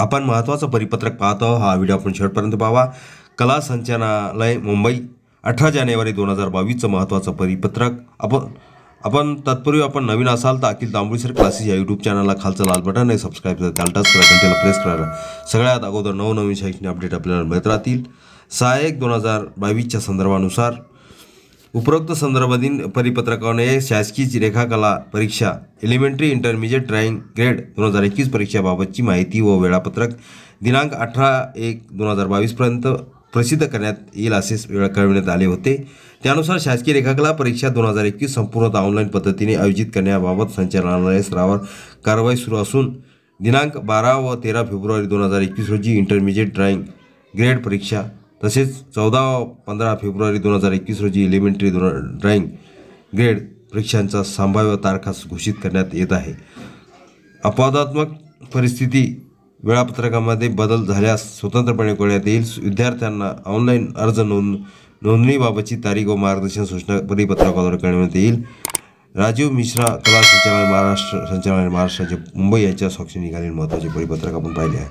आपण महत्त्वाचं परिपत्रक पाहतो हा व्हिडिओ आपण शेवटपर्यंत पाहावा कला संचालनालय मुंबई अठरा जानेवारी दोन हजार बावीसचं महत्त्वाचं परिपत्रक आपण आपण तत्पूर्वी आपण नवीन असाल तर अखिल तांबुळीसर क्लासेस या यूट्यूब चॅनलला खालचं लाल बटन आहे सबस्क्राईब करा टच करा घंटेला प्रेस करा सगळ्यात अगोदर नवनवीन शैक्षणिक अपडेट आपल्याला मिळत राहतील सहा एक दोन हजार बावीसच्या संदर्भानुसार उपरोक्त संदर्भातील परिपत्रकाने शासकीय रेखाकला परीक्षा एलिमेंटरी इंटरमिजिएट ड्राइंग ग्रेड दोन हजार एकवीस परीक्षाबाबतची माहिती व वेळापत्रक दिनांक अठरा एक दोन हजार बावीसपर्यंत प्रसिद्ध करण्यात येईल असे कळविण्यात आले होते त्यानुसार शासकीय रेखाकला परीक्षा दोन हजार एकवीस संपूर्णतः ऑनलाईन पद्धतीने आयोजित करण्याबाबत संचालनालय स्तरावर कारवाई सुरू असून दिनांक बारा व तेरा फेब्रुवारी दोन हजार एकवीस रोजी इंटरमिजिएट ड्राइंग ग्रेड परीक्षा तसेच चौदा पंधरा फेब्रुवारी दोन हजार एकवीस रोजी एलिमेंटरी दोन ड्रॉइंग ग्रेड परीक्षांचा संभाव्य तारखा घोषित करण्यात येत आहे अपवादात्मक परिस्थिती वेळापत्रकामध्ये बदल झाल्यास स्वतंत्रपणे करण्यात येईल विद्यार्थ्यांना ऑनलाईन अर्ज नोंद नोंदणीबाबतची तारीख व मार्गदर्शन सूचना परिपत्रकाद्वारे करण्यात येईल राजीव मिश्रा कला संचालन महाराष्ट्र संचालन महाराष्ट्राचे मुंबई यांच्या साक्षी महत्त्वाचे परिपत्रक आपण पाहिले आहे